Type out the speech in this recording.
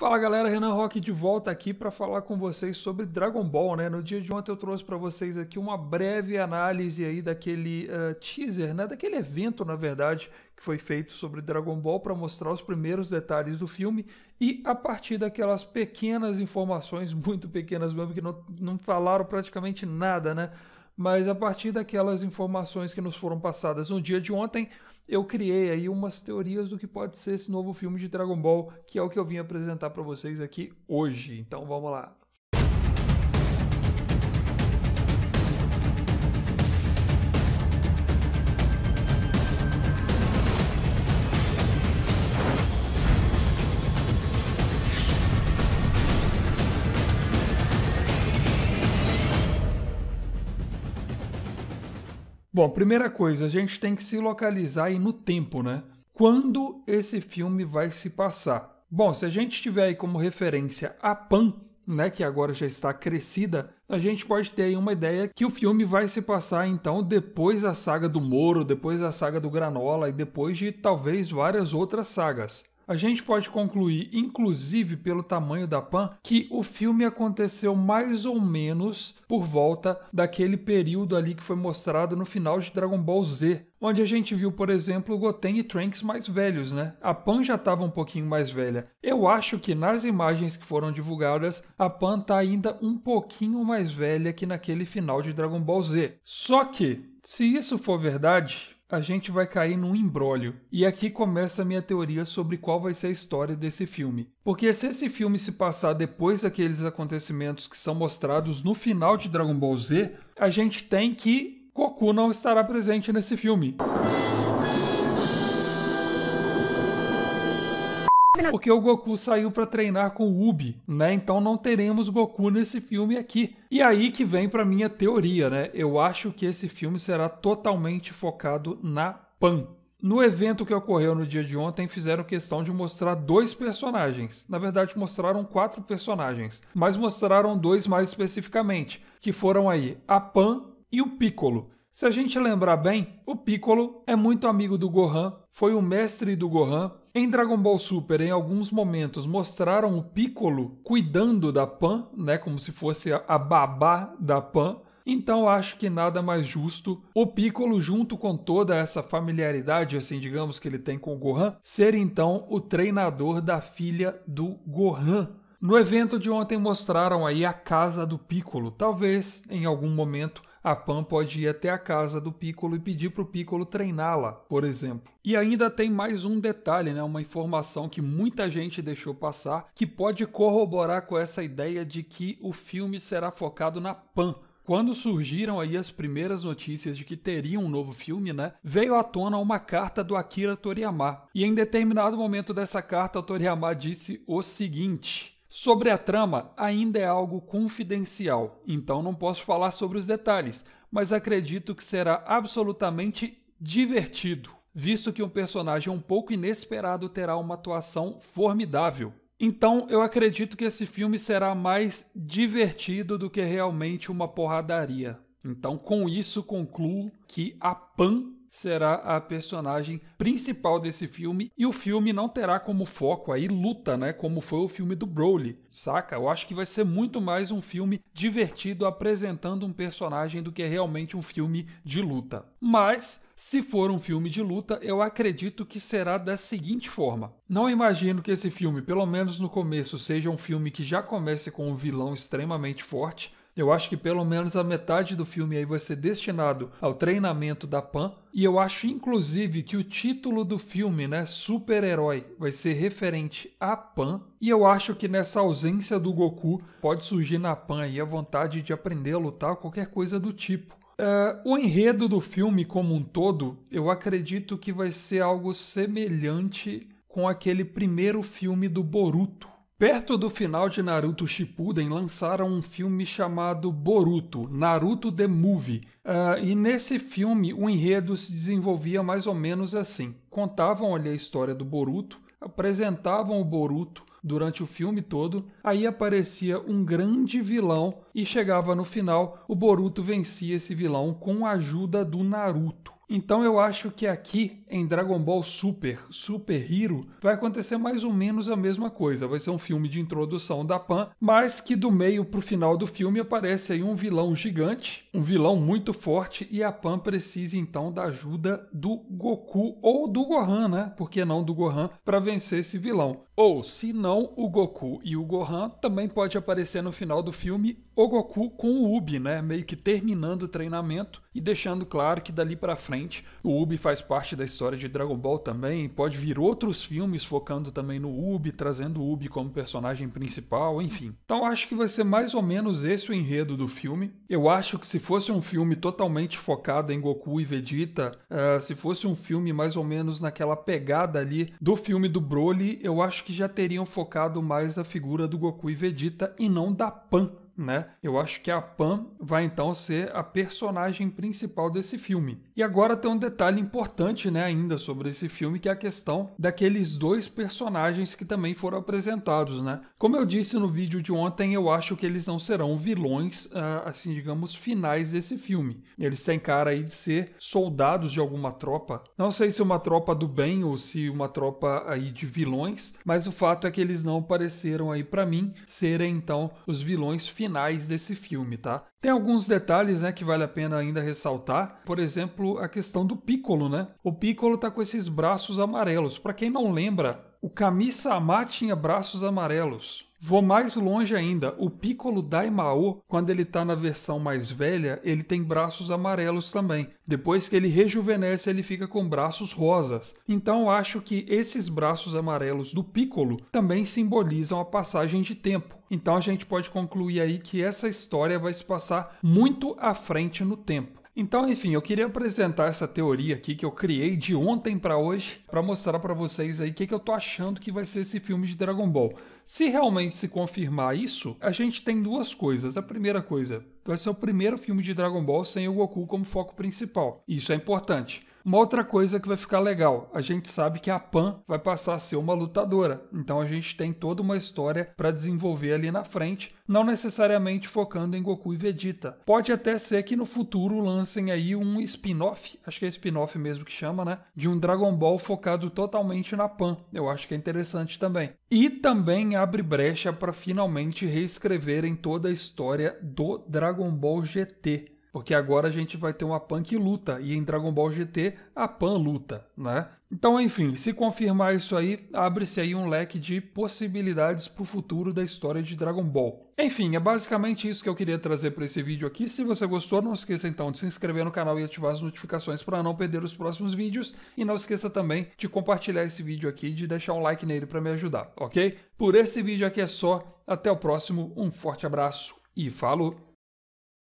Fala galera, Renan Rock de volta aqui para falar com vocês sobre Dragon Ball, né? No dia de ontem eu trouxe para vocês aqui uma breve análise aí daquele uh, teaser, né? Daquele evento, na verdade, que foi feito sobre Dragon Ball para mostrar os primeiros detalhes do filme e a partir daquelas pequenas informações, muito pequenas mesmo, que não, não falaram praticamente nada, né? mas a partir daquelas informações que nos foram passadas no dia de ontem, eu criei aí umas teorias do que pode ser esse novo filme de Dragon Ball, que é o que eu vim apresentar para vocês aqui hoje. Então vamos lá. Bom, primeira coisa, a gente tem que se localizar aí no tempo, né? Quando esse filme vai se passar? Bom, se a gente tiver aí como referência a Pan, né, que agora já está crescida, a gente pode ter aí uma ideia que o filme vai se passar então depois da saga do Moro, depois da saga do Granola e depois de talvez várias outras sagas a gente pode concluir, inclusive pelo tamanho da Pan, que o filme aconteceu mais ou menos por volta daquele período ali que foi mostrado no final de Dragon Ball Z, onde a gente viu, por exemplo, Goten e Trunks mais velhos, né? A Pan já estava um pouquinho mais velha. Eu acho que nas imagens que foram divulgadas, a Pan está ainda um pouquinho mais velha que naquele final de Dragon Ball Z. Só que, se isso for verdade, a gente vai cair num embrólio. E aqui começa a minha teoria sobre qual vai ser a história desse filme. Porque se esse filme se passar depois daqueles acontecimentos que são mostrados no final de Dragon Ball Z, a gente tem que Goku não estará presente nesse filme. Porque o Goku saiu para treinar com o Ubi, né? Então não teremos Goku nesse filme aqui. E aí que vem para minha teoria, né? Eu acho que esse filme será totalmente focado na Pan. No evento que ocorreu no dia de ontem, fizeram questão de mostrar dois personagens. Na verdade, mostraram quatro personagens, mas mostraram dois mais especificamente, que foram aí a Pan e o Piccolo. Se a gente lembrar bem, o Piccolo é muito amigo do Gohan, foi o mestre do Gohan, em Dragon Ball Super, em alguns momentos, mostraram o Piccolo cuidando da Pan, né, como se fosse a babá da Pan. Então acho que nada mais justo o Piccolo, junto com toda essa familiaridade, assim, digamos, que ele tem com o Gohan, ser então o treinador da filha do Gohan. No evento de ontem mostraram aí a casa do Piccolo. Talvez em algum momento a Pan pode ir até a casa do Piccolo e pedir para o Piccolo treiná-la, por exemplo. E ainda tem mais um detalhe, né? uma informação que muita gente deixou passar, que pode corroborar com essa ideia de que o filme será focado na Pan. Quando surgiram aí as primeiras notícias de que teria um novo filme, né? Veio à tona uma carta do Akira Toriyama. E em determinado momento dessa carta, o Toriyama disse o seguinte: Sobre a trama, ainda é algo confidencial, então não posso falar sobre os detalhes, mas acredito que será absolutamente divertido, visto que um personagem um pouco inesperado terá uma atuação formidável. Então eu acredito que esse filme será mais divertido do que realmente uma porradaria. Então com isso concluo que a Pan será a personagem principal desse filme e o filme não terá como foco aí luta, né, como foi o filme do Broly. Saca? Eu acho que vai ser muito mais um filme divertido apresentando um personagem do que realmente um filme de luta. Mas se for um filme de luta, eu acredito que será da seguinte forma. Não imagino que esse filme, pelo menos no começo, seja um filme que já comece com um vilão extremamente forte, eu acho que pelo menos a metade do filme aí vai ser destinado ao treinamento da Pan. E eu acho inclusive que o título do filme, né, Super-Herói, vai ser referente à Pan. E eu acho que nessa ausência do Goku pode surgir na Pan aí a vontade de aprender a lutar, qualquer coisa do tipo. Uh, o enredo do filme como um todo, eu acredito que vai ser algo semelhante com aquele primeiro filme do Boruto, Perto do final de Naruto Shippuden, lançaram um filme chamado Boruto, Naruto The Movie. Uh, e nesse filme, o enredo se desenvolvia mais ou menos assim. Contavam ali a história do Boruto, apresentavam o Boruto durante o filme todo, aí aparecia um grande vilão e chegava no final, o Boruto vencia esse vilão com a ajuda do Naruto. Então eu acho que aqui em Dragon Ball Super, Super Hero, vai acontecer mais ou menos a mesma coisa. Vai ser um filme de introdução da Pan, mas que do meio pro final do filme aparece aí um vilão gigante, um vilão muito forte e a Pan precisa então da ajuda do Goku ou do Gohan, né? Por que não do Gohan para vencer esse vilão? Ou se não, o Goku e o Gohan também pode aparecer no final do filme o Goku com o Ubi, né? Meio que terminando o treinamento e deixando claro que dali para frente frente. O Ubi faz parte da história de Dragon Ball também, pode vir outros filmes focando também no Ubi, trazendo o Ubi como personagem principal, enfim. Então acho que vai ser mais ou menos esse o enredo do filme. Eu acho que se fosse um filme totalmente focado em Goku e Vegeta, uh, se fosse um filme mais ou menos naquela pegada ali do filme do Broly, eu acho que já teriam focado mais a figura do Goku e Vegeta e não da Pan, né? Eu acho que a Pam vai então ser a personagem principal desse filme. E agora tem um detalhe importante, né, ainda sobre esse filme, que é a questão daqueles dois personagens que também foram apresentados, né? Como eu disse no vídeo de ontem, eu acho que eles não serão vilões, ah, assim, digamos, finais desse filme. Eles têm cara aí de ser soldados de alguma tropa. Não sei se uma tropa do bem ou se uma tropa aí de vilões, mas o fato é que eles não pareceram aí para mim serem então os vilões finais finais desse filme, tá? Tem alguns detalhes, né, que vale a pena ainda ressaltar. Por exemplo, a questão do Piccolo, né? O Piccolo tá com esses braços amarelos. Para quem não lembra, o Kami-sama tinha braços amarelos. Vou mais longe ainda. O Piccolo Daimao, quando ele está na versão mais velha, ele tem braços amarelos também. Depois que ele rejuvenesce, ele fica com braços rosas. Então acho que esses braços amarelos do Piccolo também simbolizam a passagem de tempo. Então a gente pode concluir aí que essa história vai se passar muito à frente no tempo. Então, enfim, eu queria apresentar essa teoria aqui que eu criei de ontem para hoje para mostrar para vocês aí o que, que eu tô achando que vai ser esse filme de Dragon Ball. Se realmente se confirmar isso, a gente tem duas coisas. A primeira coisa, vai ser o primeiro filme de Dragon Ball sem o Goku como foco principal. Isso é importante. Uma outra coisa que vai ficar legal, a gente sabe que a Pan vai passar a ser uma lutadora, então a gente tem toda uma história para desenvolver ali na frente, não necessariamente focando em Goku e Vegeta. Pode até ser que no futuro lancem aí um spin-off, acho que é spin-off mesmo que chama, né, de um Dragon Ball focado totalmente na Pan. Eu acho que é interessante também. E também abre brecha para finalmente reescreverem toda a história do Dragon Ball GT. Porque agora a gente vai ter uma Pan que luta, e em Dragon Ball GT a Pan luta, né? Então, enfim, se confirmar isso aí, abre-se aí um leque de possibilidades para o futuro da história de Dragon Ball. Enfim, é basicamente isso que eu queria trazer para esse vídeo aqui. Se você gostou, não esqueça então de se inscrever no canal e ativar as notificações para não perder os próximos vídeos. E não esqueça também de compartilhar esse vídeo aqui e de deixar um like nele para me ajudar, ok? Por esse vídeo aqui é só. Até o próximo, um forte abraço e falou!